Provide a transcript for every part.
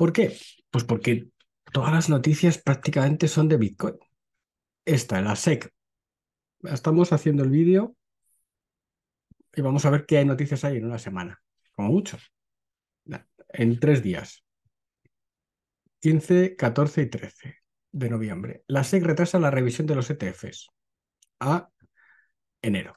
¿Por qué? Pues porque todas las noticias prácticamente son de Bitcoin. Esta, la SEC. Estamos haciendo el vídeo y vamos a ver qué hay noticias hay en una semana, como mucho. En tres días. 15, 14 y 13 de noviembre. La SEC retrasa la revisión de los ETFs a enero.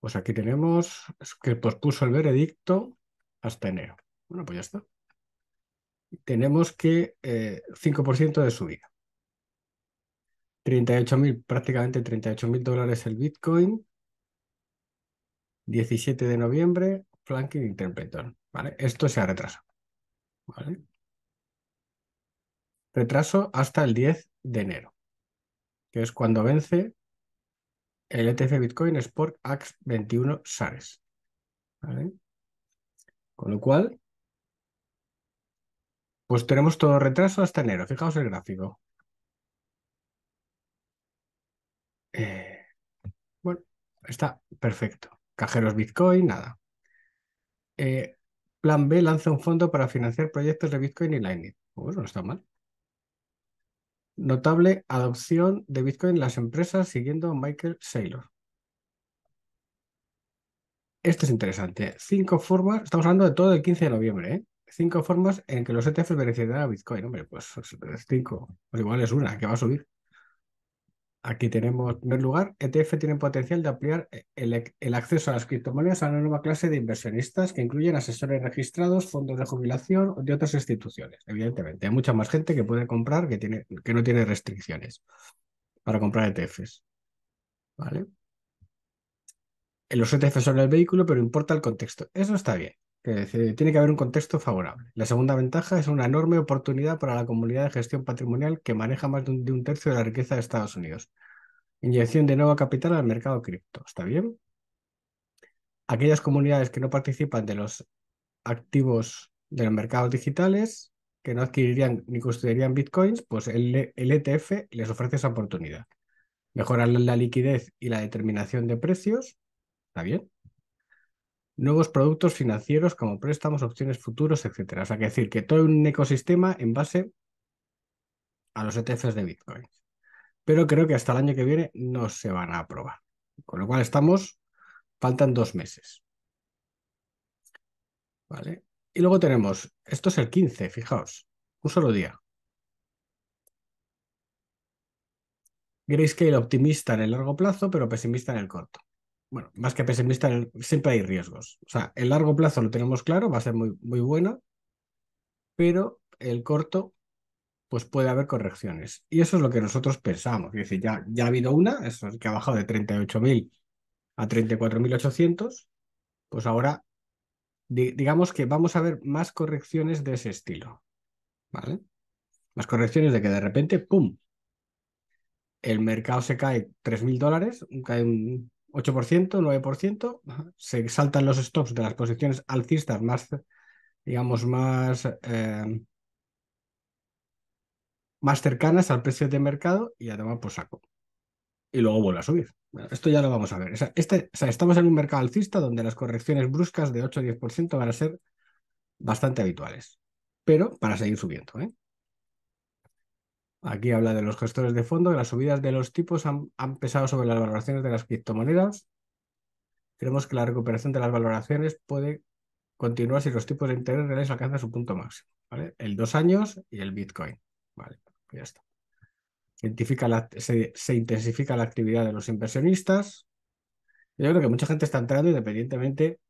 Pues aquí tenemos que pospuso el veredicto hasta enero. Bueno, pues ya está. Tenemos que 5% eh, de subida. 38.000, prácticamente 38.000 dólares el Bitcoin. 17 de noviembre, flanking Interpretor. ¿vale? Esto se ha retrasado. ¿vale? Retraso hasta el 10 de enero, que es cuando vence el ETF Bitcoin Sport Ax 21 SARES. ¿vale? Con lo cual, pues tenemos todo retraso hasta enero. Fijaos el gráfico. Eh, bueno, está perfecto. Cajeros Bitcoin, nada. Eh, plan B lanza un fondo para financiar proyectos de Bitcoin y Lightning. Bueno, no está mal. Notable adopción de Bitcoin en las empresas siguiendo a Michael Saylor. Esto es interesante. ¿eh? Cinco formas, estamos hablando de todo el 15 de noviembre, ¿eh? Cinco formas en que los ETFs beneficiarán a Bitcoin. Hombre, pues, pues, pues cinco, O pues igual es una que va a subir. Aquí tenemos, en primer lugar, ETF tienen potencial de ampliar el, el, acceso a las criptomonedas a una nueva clase de inversionistas que incluyen asesores registrados, fondos de jubilación de otras instituciones. Evidentemente, hay mucha más gente que puede comprar que, tiene, que no tiene restricciones para comprar ETFs. ¿Vale? los ETF son el vehículo, pero importa el contexto. Eso está bien. Eh, tiene que haber un contexto favorable. La segunda ventaja es una enorme oportunidad para la comunidad de gestión patrimonial que maneja más de un, tercio de la riqueza de Estados Unidos. Inyección de nuevo capital al mercado cripto. ¿Está bien? Aquellas comunidades que no participan de los activos de los mercados digitales, que no adquirirían ni custodiarían bitcoins, pues el ETF e les ofrece esa oportunidad. Mejorar la liquidez y la determinación de precios, ¿Está bien? Nuevos productos financieros como préstamos, opciones futuros, etcétera. O sea, que decir que todo un ecosistema en base a los ETFs de Bitcoin. Pero creo que hasta el año que viene no se van a aprobar. Con lo cual estamos, faltan dos meses. ¿Vale? Y luego tenemos, esto es el 15, fijaos, un solo día. Grayscale optimista en el largo plazo, pero pesimista en el corto bueno, más que pesimista, siempre hay riesgos. O sea, el largo plazo lo tenemos claro, va a ser muy, muy pero el corto, pues puede haber correcciones. Y eso es lo que nosotros pensamos. Es decir, ya, ya ha habido una, eso es que ha bajado de 38.000 a 34.800, pues ahora digamos que vamos a ver más correcciones de ese estilo. ¿Vale? Más correcciones de que de repente, ¡pum! El mercado se cae 3.000 dólares, cae un 8%, 9%, se saltan los stops de las posiciones alcistas más, digamos, más, eh, más cercanas al precio de mercado y además, pues, por saco. Y luego vuelve a subir. esto ya lo vamos a ver. Este, estamos en un mercado alcista donde las correcciones bruscas de 8 o 10% van a ser bastante habituales, pero para seguir subiendo. ¿eh? Aquí habla de los gestores de fondo, de las subidas de los tipos han, pesado sobre las valoraciones de las criptomonedas. Creemos que la recuperación de las valoraciones puede continuar si los tipos de interés reales alcanzan su punto máximo, ¿vale? El dos años y el Bitcoin, ¿vale? Pues ya está. la, se, se, intensifica la actividad de los inversionistas. Yo creo que mucha gente está entrando independientemente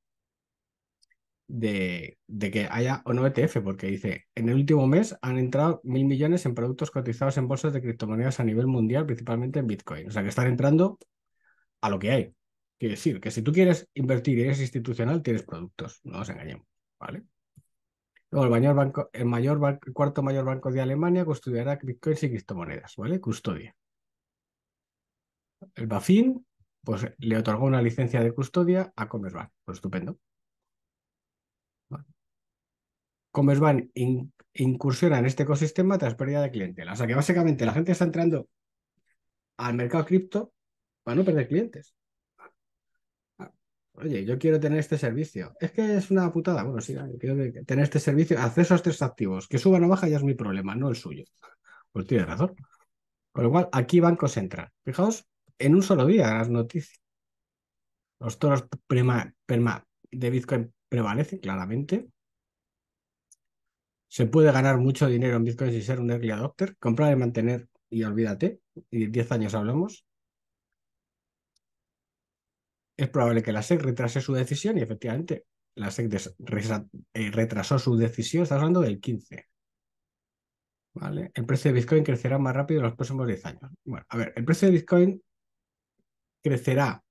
de, que haya o no ETF, porque dice, en el último mes han entrado mil millones en productos cotizados en bolsas de criptomonedas a nivel mundial, principalmente en Bitcoin. O sea, que están entrando a lo que hay. Quiere decir que si tú quieres invertir y eres institucional, tienes productos, no nos engañemos, ¿vale? Luego, el, mayor banco, el mayor cuarto mayor banco de Alemania custodiará bitcoins y criptomonedas, ¿vale? Custodia. El Bafin, pues le otorgó una licencia de custodia a Commerzbank. Pues estupendo. Commerzbank van incursiona en este ecosistema tras pérdida de clientela. O sea que básicamente la gente está entrando al mercado cripto para no perder clientes. Oye, yo quiero tener este servicio. Es que es una putada. Bueno, sí, quiero tener este servicio. Acceso a estos activos. Que suba o baja ya es mi problema, no el suyo. Pues tienes razón. Con lo cual, aquí bancos entran. Fijaos, en un solo día las noticias. Los toros de Bitcoin prevalecen claramente se puede ganar mucho dinero en Bitcoin sin ser un early adopter, comprar y mantener y olvídate, y 10 años hablamos. Es probable que la SEC retrase su decisión y efectivamente la SEC eh, retrasó su decisión, estás hablando del 15. ¿Vale? El precio de Bitcoin crecerá más rápido en los próximos 10 años. Bueno, a ver, el precio de Bitcoin crecerá,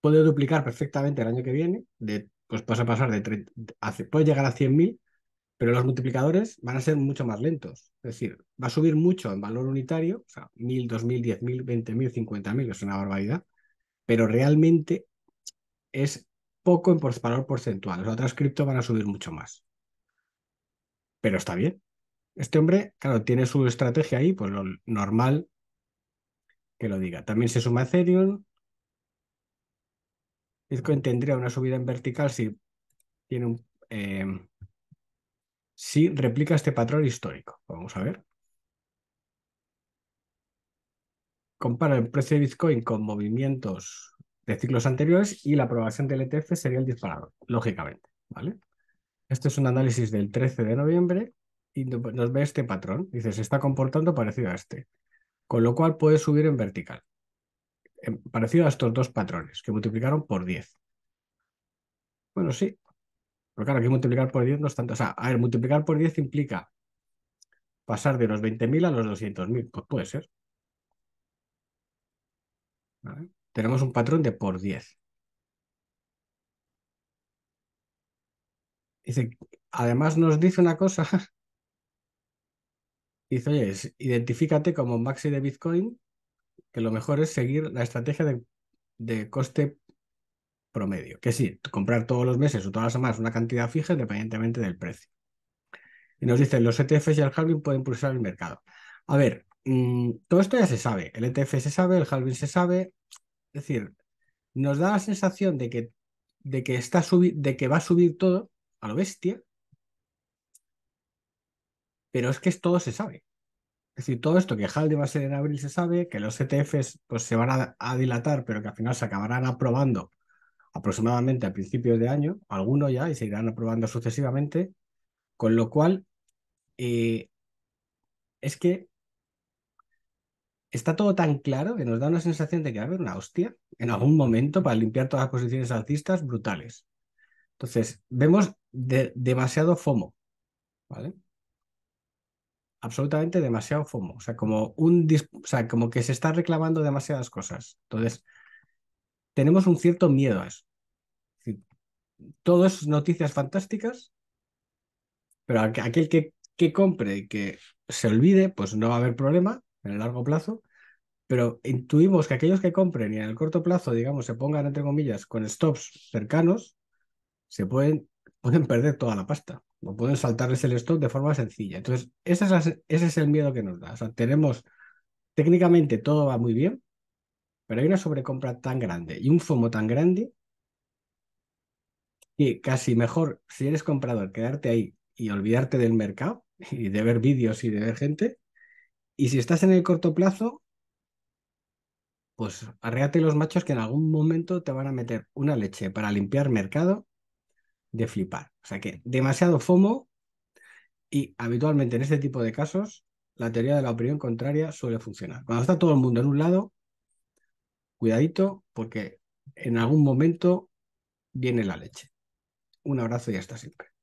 puede duplicar perfectamente el año que viene, de pues vas a pasar de 30, puede llegar a 100.000, pero los multiplicadores van a ser mucho más lentos. Es decir, va a subir mucho en valor unitario, o sea, 1.000, 2.000, 10.000, 20.000, 50.000, es una barbaridad, pero realmente es poco en valor porcentual. los otras cripto van a subir mucho más. Pero está bien. Este hombre, claro, tiene su estrategia ahí, pues lo normal que lo diga. También se suma Ethereum, Bitcoin tendría una subida en vertical si tiene un... Eh, si replica este patrón histórico. Vamos a ver. Compara el precio de Bitcoin con movimientos de ciclos anteriores y la aprobación del ETF sería el disparador, lógicamente. ¿vale? Este es un análisis del 13 de noviembre y nos ve este patrón. Dice, se está comportando parecido a este, con lo cual puede subir en vertical. Em, parecido a estos dos patrones, que multiplicaron por 10. Bueno, sí. Pero claro, que multiplicar por 10 no es tanto. O sea, a ver, multiplicar por 10 implica pasar de los 20.000 a los 200.000. Pues puede ser. Tenemos un patrón de por 10. Dice, además nos dice una cosa. Dice, oye, identifícate como maxi de Bitcoin que lo mejor es seguir la estrategia de, coste promedio, que sí, comprar todos los meses o todas las semanas una cantidad fija independientemente del precio. Y nos dicen, los ETFs y el halving pueden impulsar el mercado. A ver, mm, todo esto ya se sabe, el ETF se sabe, el halving se sabe, es decir, nos da la sensación de que, de que, está de que va a subir todo a lo bestia, pero es que todo se sabe. Es decir, todo esto que halde va a ser en abril se sabe, que los ETFs pues, se van a, dilatar, pero que al final se acabarán aprobando aproximadamente a principios de año, algunos ya, y se irán aprobando sucesivamente, con lo cual eh, es que está todo tan claro que nos da una sensación de que va a haber una hostia en algún momento para limpiar todas las posiciones alcistas brutales. Entonces, vemos demasiado FOMO, ¿vale? absolutamente demasiado FOMO, o sea, como, un, o sea, como que se está reclamando demasiadas cosas. Entonces, tenemos un cierto miedo a eso. todo es noticias fantásticas, pero aquel que, que compre y que se olvide, pues no va a haber problema en el largo plazo, pero intuimos que aquellos que compren y en el corto plazo, digamos, se pongan, entre comillas, con stops cercanos, se pueden, pueden perder toda la pasta. No pueden saltarles el stop de forma sencilla. Entonces, ese es, ese es el miedo que nos da. O sea, tenemos, técnicamente todo va muy bien, pero hay una sobrecompra tan grande y un FOMO tan grande que casi mejor, si eres comprador, quedarte ahí y olvidarte del mercado y de ver vídeos y de ver gente. Y si estás en el corto plazo, pues arreate los machos que en algún momento te van a meter una leche para limpiar mercado de flipar. O sea que demasiado FOMO y habitualmente en este tipo de casos la teoría de la opinión contraria suele funcionar. Cuando está todo el mundo en un lado, cuidadito porque en algún momento viene la leche. Un abrazo y hasta siempre.